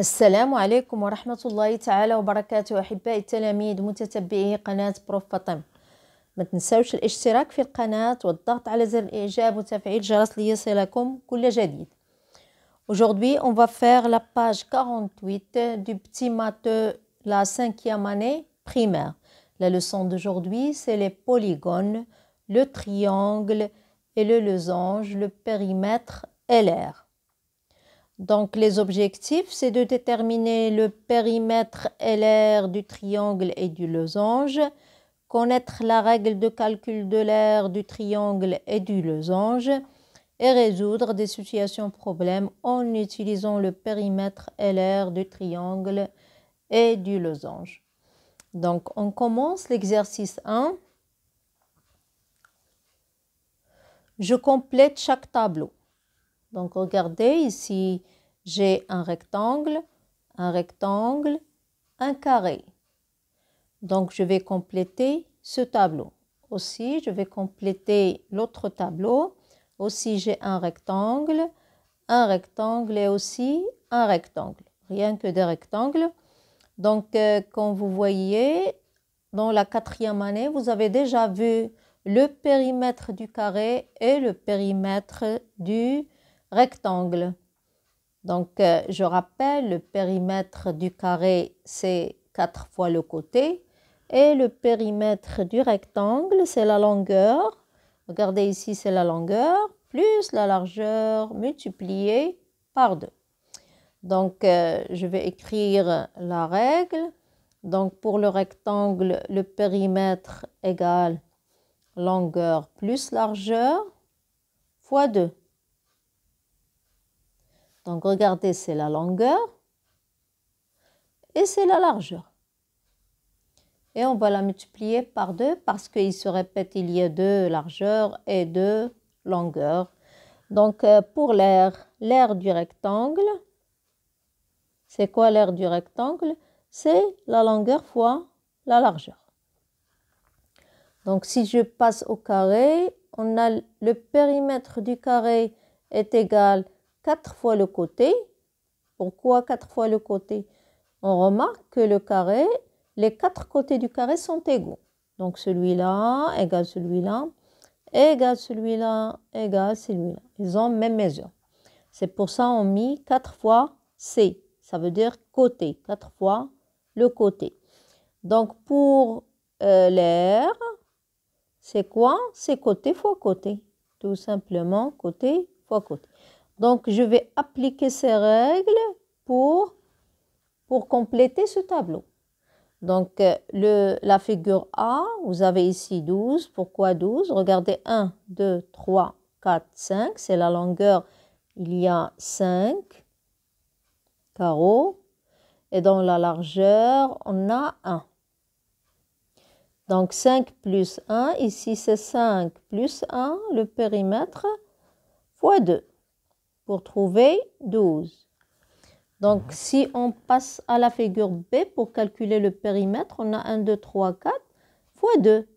السلام عليكم ورحمة الله تعالى وبركاته أحبائي التلاميذ متتبعي قناة بروف فاطم ما تنساوش الاشتراك في القناة والضغط على زر الإعجاب وتفعيل جرس ليصلكم كل جديد Aujourd'hui, on va faire la page 48 du petit matheux, la cinquième année primaire. La leçon d'aujourd'hui, c'est les polygones, le triangle et le losange, le périmètre et donc les objectifs, c'est de déterminer le périmètre LR du triangle et du losange, connaître la règle de calcul de l'air du triangle et du losange, et résoudre des situations problèmes en utilisant le périmètre LR du triangle et du losange. Donc on commence l'exercice 1. Je complète chaque tableau. Donc regardez ici, j'ai un rectangle, un rectangle, un carré. Donc je vais compléter ce tableau. Aussi, je vais compléter l'autre tableau. Aussi, j'ai un rectangle, un rectangle et aussi un rectangle. Rien que des rectangles. Donc, quand euh, comme vous voyez, dans la quatrième année, vous avez déjà vu le périmètre du carré et le périmètre du rectangle. Donc, euh, je rappelle, le périmètre du carré, c'est 4 fois le côté. Et le périmètre du rectangle, c'est la longueur. Regardez ici, c'est la longueur, plus la largeur multipliée par 2. Donc, euh, je vais écrire la règle. Donc, pour le rectangle, le périmètre égale longueur plus largeur fois 2. Donc regardez, c'est la longueur et c'est la largeur. Et on va la multiplier par 2 parce qu'il se répète, il y a deux largeurs et deux longueurs. Donc euh, pour l'air, l'air du rectangle, c'est quoi l'air du rectangle C'est la longueur fois la largeur. Donc si je passe au carré, on a le périmètre du carré est égal à quatre fois le côté. Pourquoi quatre fois le côté On remarque que le carré, les quatre côtés du carré sont égaux. Donc celui-là égale celui-là, égale celui-là, égale celui-là. Ils ont même mesure. C'est pour ça on met quatre fois C. Ça veut dire côté, quatre fois le côté. Donc pour euh, l'air, c'est quoi C'est côté fois côté. Tout simplement côté fois côté. Donc, je vais appliquer ces règles pour, pour compléter ce tableau. Donc, euh, le, la figure A, vous avez ici 12. Pourquoi 12 Regardez, 1, 2, 3, 4, 5. C'est la longueur. Il y a 5 carreaux. Et dans la largeur, on a 1. Donc, 5 plus 1. Ici, c'est 5 plus 1, le périmètre, fois 2 pour trouver 12. Donc, mhm. si on passe à la figure B pour calculer le périmètre, on a 1, 2, 3, 4 fois 2.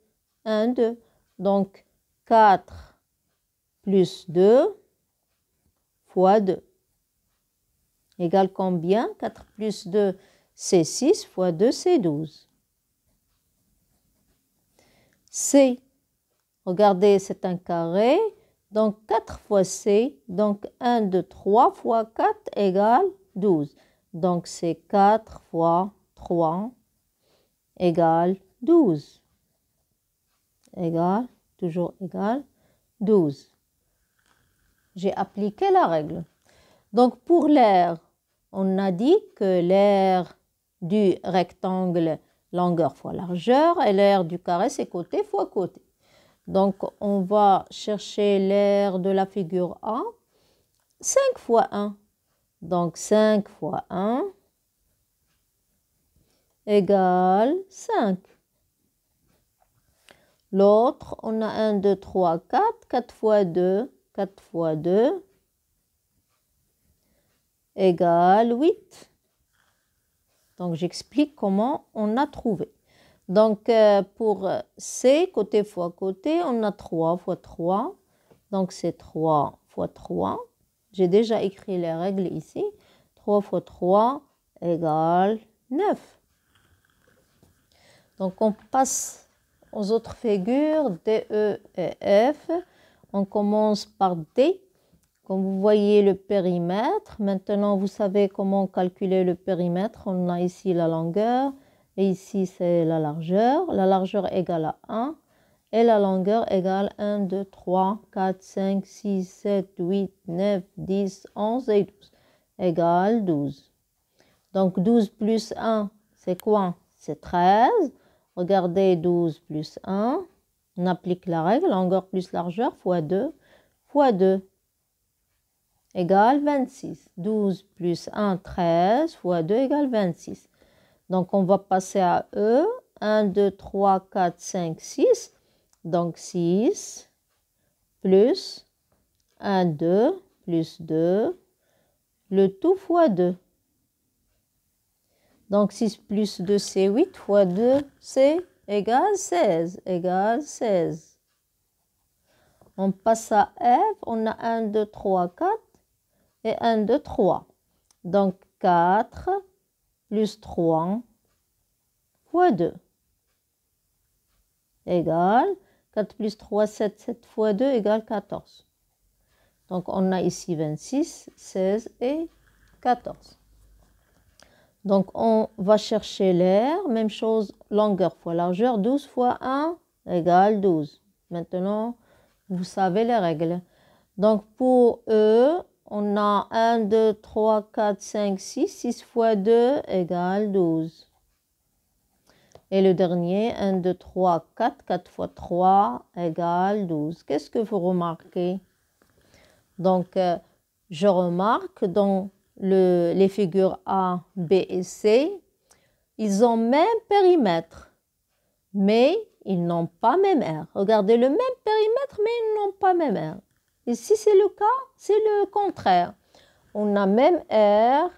1, 2. Donc, 4 plus 2 fois 2 égale combien 4 plus 2, c'est 6, fois 2, c'est 12. C. Regardez, c'est un carré. Donc 4 fois C, donc 1, 2, 3 fois 4 égale 12. Donc c'est 4 fois 3 égale 12. Égale, toujours égale 12. J'ai appliqué la règle. Donc pour l'air, on a dit que l'air du rectangle longueur fois largeur et l'air du carré c'est côté fois côté. Donc, on va chercher l'air de la figure A. 5 fois 1. Donc, 5 fois 1 égale 5. L'autre, on a 1, 2, 3, 4. 4 fois 2, 4 fois 2 égale 8. Donc, j'explique comment on a trouvé. Donc, euh, pour C, côté fois côté, on a 3 fois 3. Donc, c'est 3 fois 3. J'ai déjà écrit les règles ici. 3 fois 3 égale 9. Donc, on passe aux autres figures, D, E et F. On commence par D. Comme vous voyez le périmètre, maintenant vous savez comment calculer le périmètre. On a ici la longueur, et ici, c'est la largeur. La largeur égale à 1. Et la longueur égale 1, 2, 3, 4, 5, 6, 7, 8, 9, 10, 11 et 12. Égale 12. Donc 12 plus 1, c'est quoi C'est 13. Regardez 12 plus 1. On applique la règle longueur plus largeur fois 2 fois 2 égale 26. 12 plus 1, 13 fois 2 égale 26. Donc, on va passer à E. 1, 2, 3, 4, 5, 6. Donc, 6 plus 1, 2 plus 2. Le tout fois 2. Donc, 6 plus 2, c'est 8 fois 2, c'est égal 16. égal 16. On passe à F. On a 1, 2, 3, 4 et 1, 2, 3. Donc, 4 plus 3 fois 2 égale 4 plus 3, 7, 7 fois 2 égale 14. Donc on a ici 26, 16 et 14. Donc on va chercher l'air, même chose, longueur fois largeur, 12 fois 1 égale 12. Maintenant, vous savez les règles. Donc pour E, on a 1, 2, 3, 4, 5, 6. 6 fois 2 égale 12. Et le dernier, 1, 2, 3, 4. 4 fois 3 égale 12. Qu'est-ce que vous remarquez Donc, euh, je remarque dans le, les figures A, B et C, ils ont même périmètre, mais ils n'ont pas même air. Regardez le même périmètre, mais ils n'ont pas même air. Et si c'est le cas, c'est le contraire. On a même R,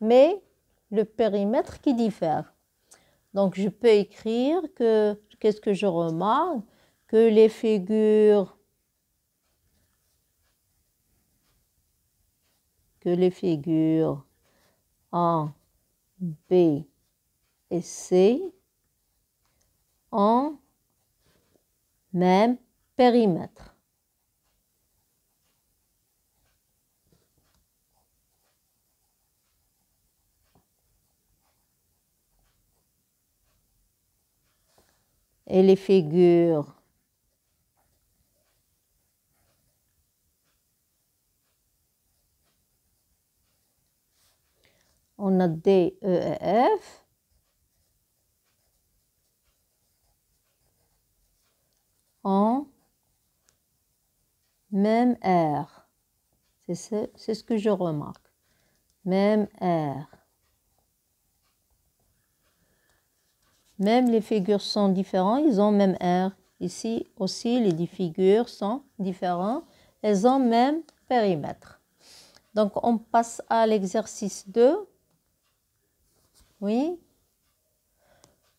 mais le périmètre qui diffère. Donc je peux écrire que, qu'est-ce que je remarque Que les figures que les figures A, B et C ont même périmètre. et les figures. On a D, E F. En même R. C'est ce, ce que je remarque. Même R. Même les figures sont différentes, ils ont même air. Ici aussi, les figures sont différentes, elles ont même périmètre. Donc, on passe à l'exercice 2. Oui.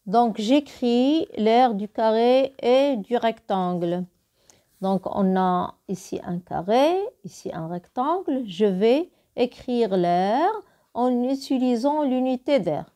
Donc, j'écris l'air du carré et du rectangle. Donc, on a ici un carré, ici un rectangle. Je vais écrire l'air en utilisant l'unité d'air.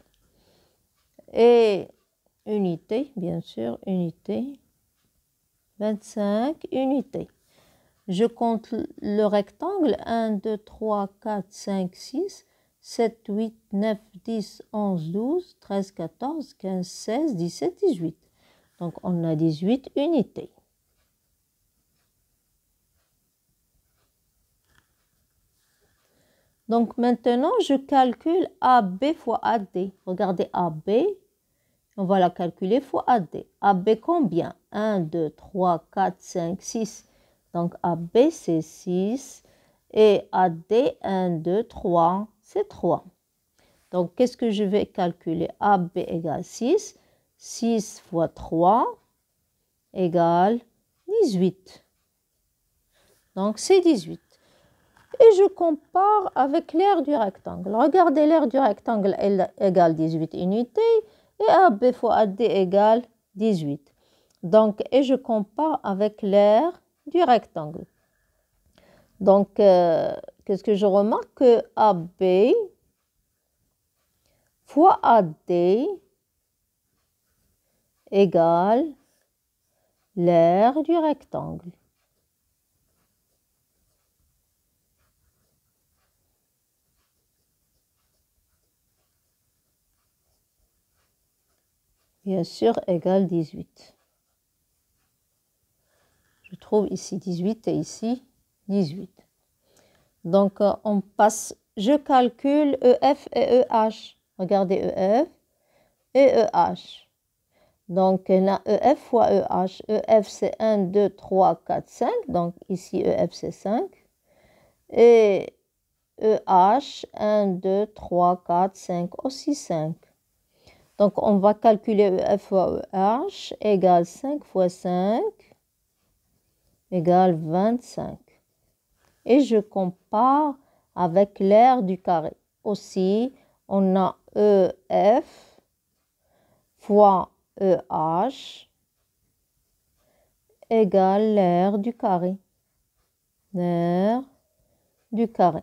et unité, bien sûr, unité. 25 unités. Je compte le rectangle 1, 2, 3, 4, 5, 6, 7, 8, 9, 10, 11, 12, 13, 14, 15, 16, 17, 18. Donc on a 18 unités. Donc maintenant, je calcule AB fois AD. Regardez AB, on va la calculer fois AD. AB combien 1, 2, 3, 4, 5, 6. Donc AB c'est 6 et AD 1, 2, 3 c'est 3. Donc qu'est-ce que je vais calculer AB égale 6. 6 fois 3 égale 18. Donc c'est 18. Et je compare avec l'aire du rectangle. Regardez l'aire du rectangle, elle égale 18 unités et AB fois AD égale 18. Donc, et je compare avec l'air du rectangle. Donc, euh, qu'est-ce que je remarque Que AB fois AD égale l'air du rectangle. bien sûr égale 18. Je trouve ici 18 et ici 18. Donc euh, on passe, je calcule EF et EH. Regardez EF et EH. Donc on a EF fois EH. EF c'est 1, 2, 3, 4, 5. Donc ici EF c'est 5. Et EH 1, 2, 3, 4, 5, aussi 5. Donc, on va calculer EF fois EH égale 5 fois 5 égale 25. Et je compare avec l'air du carré. Aussi, on a EF fois EH égale l'air du carré. L'air du carré.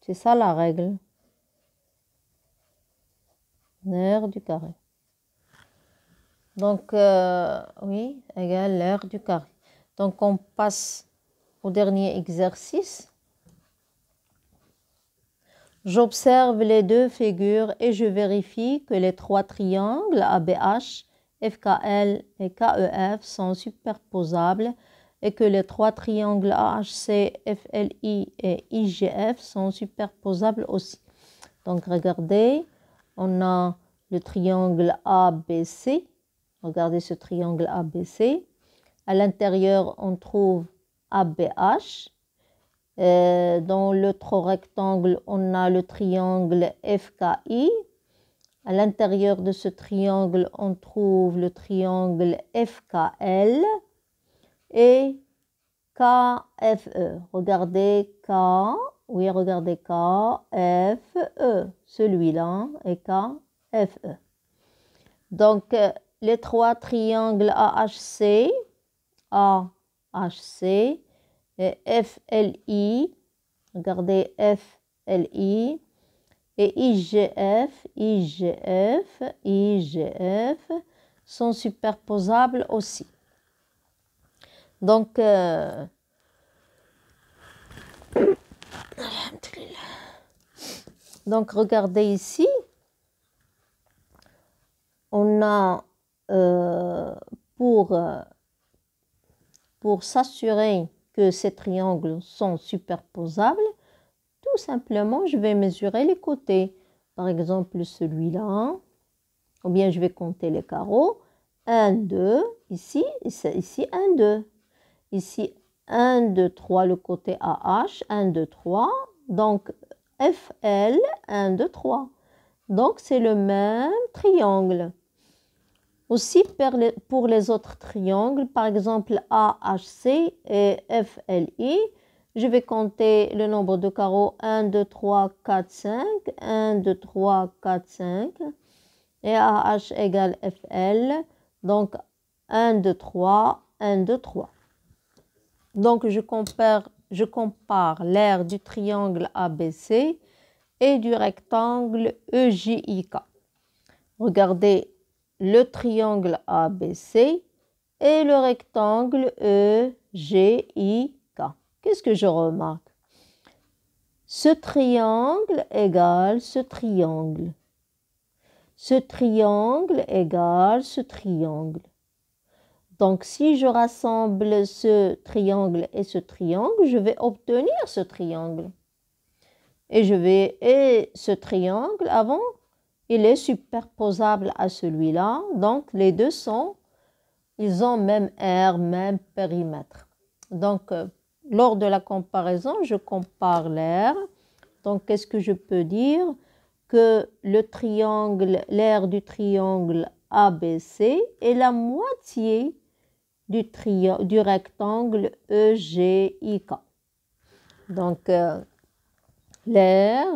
C'est ça la règle. L'air du carré. Donc, euh, oui, égale l'air du carré. Donc, on passe au dernier exercice. J'observe les deux figures et je vérifie que les trois triangles ABH, FKL et KEF sont superposables et que les trois triangles AHC, FLI et IGF sont superposables aussi. Donc regardez, on a le triangle ABC. Regardez ce triangle ABC. À l'intérieur, on trouve ABH. Euh, dans l'autre rectangle, on a le triangle FKI. À l'intérieur de ce triangle, on trouve le triangle FKL et KFE. Regardez K, oui, regardez K, F, E. Celui-là est K, F, E. Donc, euh, les trois triangles AHC, AHC, et I, regardez I et IGF, IGF, IGF sont superposables aussi. Donc, euh, donc regardez ici, on a euh, pour, euh, pour s'assurer que ces triangles sont superposables, tout simplement je vais mesurer les côtés. Par exemple celui-là, ou bien je vais compter les carreaux. 1, 2, ici, ici 1, 2. Ici 1, 2, 3, le côté AH, 1, 2, 3. Donc, FL, 1, 2, 3. Donc, c'est le même triangle. Aussi, pour les autres triangles, par exemple AHC et FLI, je vais compter le nombre de carreaux 1, 2, 3, 4, 5. 1, 2, 3, 4, 5. Et AH égale FL. Donc, 1, 2, 3, 1, 2, 3. Donc, je compare, je l'aire du triangle ABC et du rectangle EJIK. Regardez le triangle ABC et le rectangle EGIK. Qu'est-ce que je remarque Ce triangle égale ce triangle. Ce triangle égale ce triangle. Donc, si je rassemble ce triangle et ce triangle, je vais obtenir ce triangle. Et je vais... ce triangle, avant, il est superposable à celui-là. Donc, les deux sont... Ils ont même air, même périmètre. Donc, euh, lors de la comparaison, je compare l'air. Donc, qu'est-ce que je peux dire Que le l'air du triangle ABC est la moitié du, triangle du rectangle EGIK. Donc, euh, l'air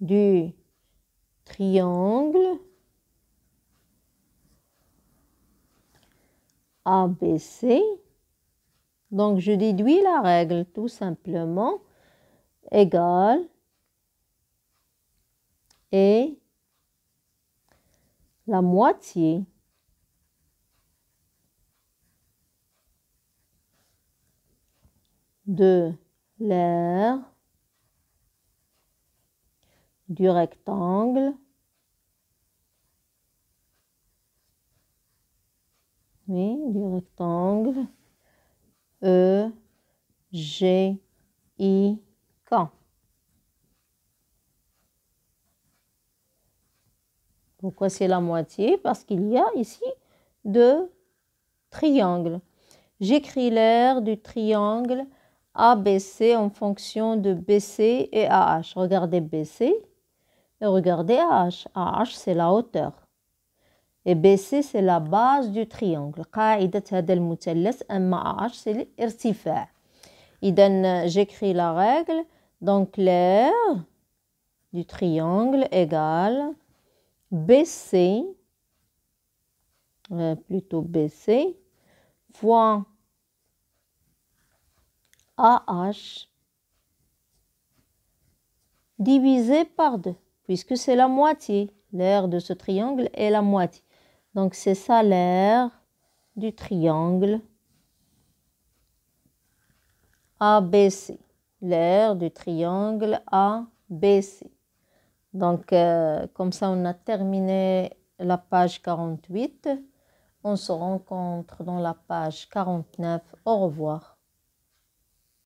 du triangle ABC. Donc, je déduis la règle tout simplement égale et la moitié de l'air du rectangle oui, du rectangle E, G, I, Pourquoi c'est la moitié Parce qu'il y a ici deux triangles. J'écris l'air du triangle ABC en fonction de BC et AH. Regardez BC et regardez AH. AH, c'est la hauteur. Et BC, c'est la base du triangle. قاعدة هذا c'est j'écris la règle. Donc l'air du triangle égale BC, euh, plutôt BC, fois AH divisé par 2, puisque c'est la moitié. l'air de ce triangle est la moitié. Donc c'est ça l'air du triangle ABC. l'air du triangle ABC. Donc, euh, comme ça, on a terminé la page 48. On se rencontre dans la page 49. Au revoir.